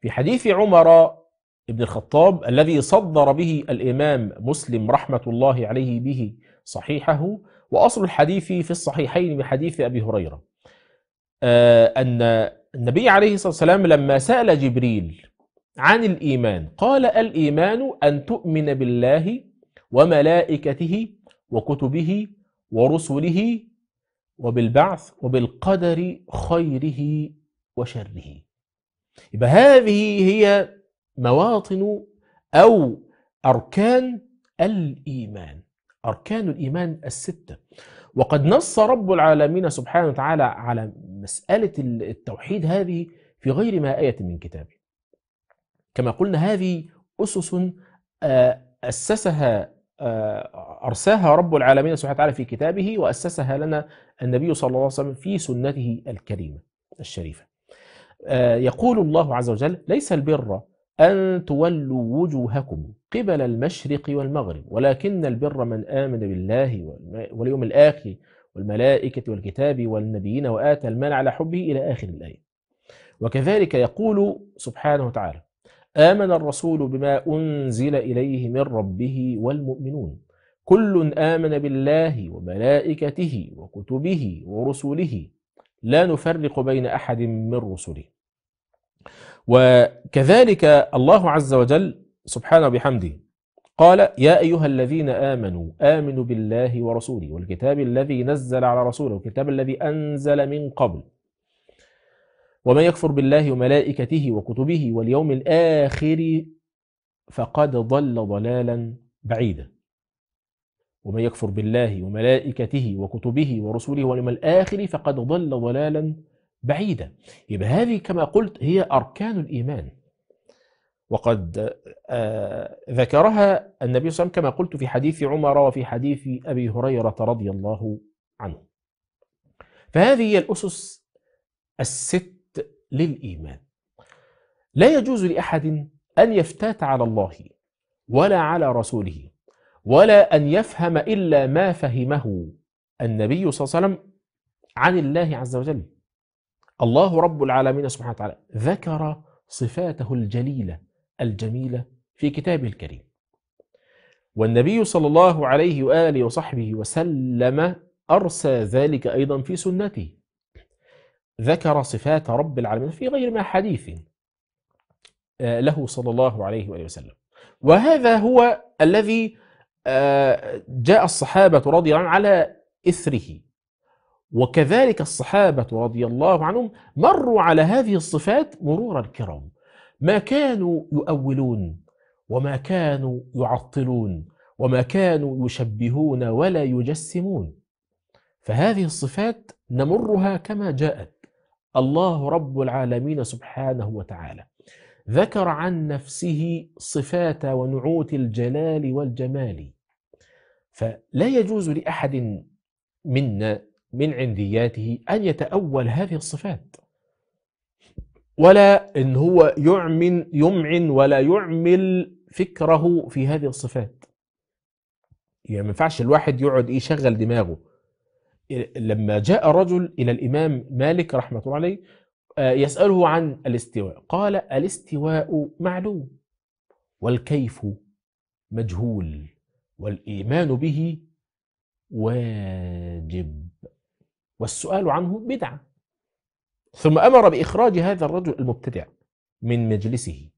في حديث عمر بن الخطاب الذي صدر به الإمام مسلم رحمة الله عليه به صحيحه وأصل الحديث في الصحيحين من حديث أبي هريرة آه، أن النبي عليه الصلاة والسلام لما سأل جبريل عن الإيمان قال الإيمان أن تؤمن بالله وملائكته وكتبه ورسله وبالبعث وبالقدر خيره وشره يبقى هذه هي مواطن أو أركان الإيمان أركان الإيمان الستة وقد نص رب العالمين سبحانه وتعالى على مسألة التوحيد هذه في غير ما آية من كتابه كما قلنا هذه أسس آه، أسسها آه، أرساها رب العالمين سبحانه وتعالى في كتابه وأسسها لنا النبي صلى الله عليه وسلم في سنته الكريمة الشريفة آه، يقول الله عز وجل ليس البر أن تولوا وجوهكم قبل المشرق والمغرب ولكن البر من آمن بالله واليوم الآخر والملائكة والكتاب والنبيين وآتى المال على حبه إلى آخر الآية وكذلك يقول سبحانه وتعالى آمن الرسول بما أنزل إليه من ربه والمؤمنون كل آمن بالله وملائكته وكتبه ورسله لا نفرق بين أحد من رسله وكذلك الله عز وجل سبحانه بحمده قال يا أيها الذين آمنوا آمنوا بالله ورسوله والكتاب الذي نزل على رسوله والكتاب الذي أنزل من قبل ومن يكفر بالله وملائكته وكتبه واليوم الآخر فقد ضل ضلالا بعيدا ومن يكفر بالله وملائكته وكتبه ورسله واليوم الآخر فقد ضل ضلالا بعيدا يبقى هذه كما قلت هي أركان الإيمان وقد آه، ذكرها النبي صلى الله عليه وسلم كما قلت في حديث عمر وفي حديث أبي هريرة رضي الله عنه فهذه هي الأسس الست للإيمان لا يجوز لأحد أن يفتات على الله ولا على رسوله ولا أن يفهم إلا ما فهمه النبي صلى الله عليه وسلم عن الله عز وجل الله رب العالمين سبحانه وتعالى ذكر صفاته الجليلة الجميلة في كتابه الكريم والنبي صلى الله عليه وآله وصحبه وسلم أرسى ذلك أيضا في سنته ذكر صفات رب العالمين في غير ما حديث آه، له صلى الله عليه وآله وسلم وهذا هو الذي جاء الصحابة رضي الله عنهم على إثره وكذلك الصحابة رضي الله عنهم مروا على هذه الصفات مرور الكرام ما كانوا يؤولون وما كانوا يعطلون وما كانوا يشبهون ولا يجسمون فهذه الصفات نمرها كما جاءت الله رب العالمين سبحانه وتعالى ذكر عن نفسه صفات ونعوت الجلال والجمال فلا يجوز لأحد منا من عندياته أن يتأول هذه الصفات ولا إن هو يعمن يمعن ولا يعمل فكره في هذه الصفات يعني ما ينفعش الواحد يقعد يشغل دماغه لما جاء رجل إلى الإمام مالك رحمة الله عليه آه، يسأله عن الاستواء قال الاستواء معلوم والكيف مجهول والإيمان به واجب والسؤال عنه بدعة ثم أمر بإخراج هذا الرجل المبتدع من مجلسه